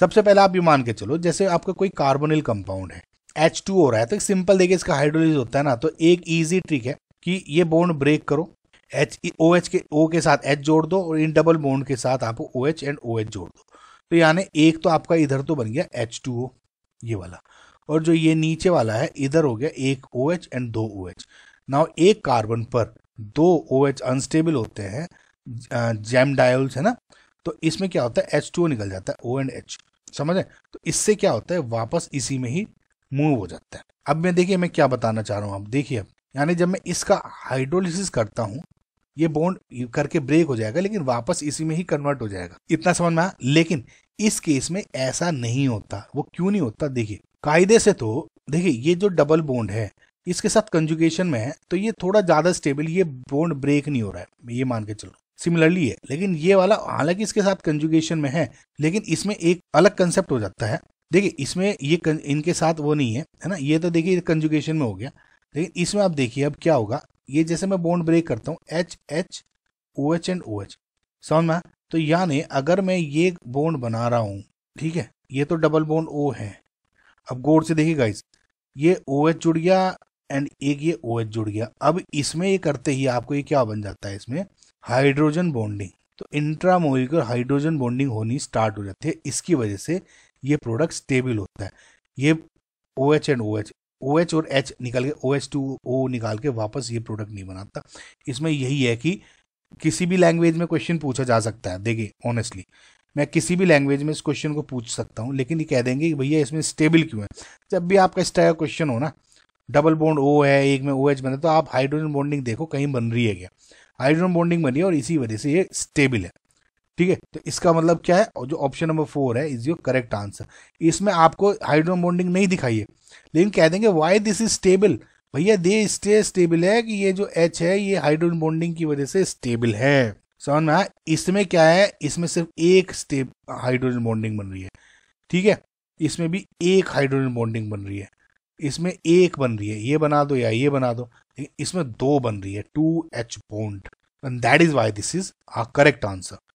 सबसे पहले आप ये मान के चलो जैसे आपका कोई कार्बोनिल कंपाउंड है एच टू हो रहा है तो सिंपल देखिए इसका हाइड्रोलिज होता है ना तो एक ईजी ट्रिक है कि ये बोन्ड ब्रेक करो एच ओ एच के ओ के साथ एच जोड़ दो और इन डबल बोन्ड के साथ आप O H and O H जोड़ दो तो यानी एक तो आपका इधर तो बन गया एच टू ओ ये वाला और जो ये नीचे वाला है इधर हो गया एक ओ एच एंड दो ओ एच नाउ एक कार्बन पर दो ओ एच अनस्टेबल होते हैं जैम डायल्स है ना तो इसमें क्या होता है एच टू ओ निकल जाता है ओ एंड एच समझे तो इससे क्या होता है वापस इसी में ही मूव हो जाता है अब मैं देखिए मैं क्या बताना चाह रहा हूँ आप देखिए यानी जब मैं इसका हाइड्रोलिसिस करता हूँ ये बॉन्ड करके ब्रेक हो जाएगा लेकिन वापस इसी में ही कन्वर्ट हो जाएगा इतना समझ में आया लेकिन इस केस में ऐसा नहीं होता वो क्यों नहीं होता देखिए कायदे से तो देखिए ये जो डबल बॉन्ड है इसके साथ कंजुगेशन में है तो ये थोड़ा ज्यादा स्टेबल ये बॉन्ड ब्रेक नहीं हो रहा है ये मान के चलो सिमिलरली है लेकिन ये वाला हालांकि इसके साथ कंजुगेशन में है लेकिन इसमें एक अलग कंसेप्ट हो जाता है देखिए इसमें ये इनके साथ वो नहीं है है ना ये तो देखिए कंजुगेशन में हो गया लेकिन इसमें आप देखिए अब क्या होगा ये जैसे मैं बॉन्ड ब्रेक करता हूँ H H O H and O H समझ में तो यानी अगर मैं ये बॉन्ड बना रहा हूँ ठीक है ये तो डबल बॉन्ड ओ है अब गोड़ से देखिए गाइस ये ओ एच जुड़ गया एंड एक ये ओ एच जुड़ गया अब इसमें ये करते ही आपको ये क्या बन जाता है इसमें हाइड्रोजन बॉन्डिंग तो इंट्रामोलिकुलर हाइड्रोजन बॉन्डिंग होनी स्टार्ट हो जाती है इसकी वजह से ये प्रोडक्ट स्टेबल होता है ये O H and O H O H और एच निकाल के ओ एच टू ओ निकाल के वापस ये प्रोडक्ट नहीं बनाता इसमें यही है कि किसी भी लैंग्वेज में क्वेश्चन पूछा जा सकता है देखिए ऑनेस्टली मैं किसी भी लैंग्वेज में इस क्वेश्चन को पूछ सकता हूँ लेकिन ये कह देंगे कि भैया इसमें स्टेबल क्यों है जब भी आपका इस टाइप का क्वेश्चन हो ना डबल बॉन्ड ओ है एक में ओ एच बना तो आप हाइड्रोजन बॉन्डिंग देखो कहीं बन रही है क्या हाइड्रोजन बॉन्डिंग बनी है और इसी वजह से ये स्टेबल है ठीक है तो इसका मतलब क्या है और जो ऑप्शन नंबर फोर है इज योर करेक्ट आंसर इसमें आपको हाइड्रोजन बॉन्डिंग नहीं दिखाई है लेकिन कह देंगे वाई दिस इज स्टेबल भैया दे स्टे स्टेबल है कि ये जो एच है ये हाइड्रोजन बॉन्डिंग की वजह से स्टेबल है समझ में इसमें क्या है इसमें सिर्फ एक स्टेब हाइड्रोजन बॉन्डिंग बन रही है ठीक है इसमें भी एक हाइड्रोजन बॉन्डिंग बन रही है इसमें एक बन रही है ये बना दो या ये बना दो इसमें दो बन रही है two H bond and that is why this is a correct answer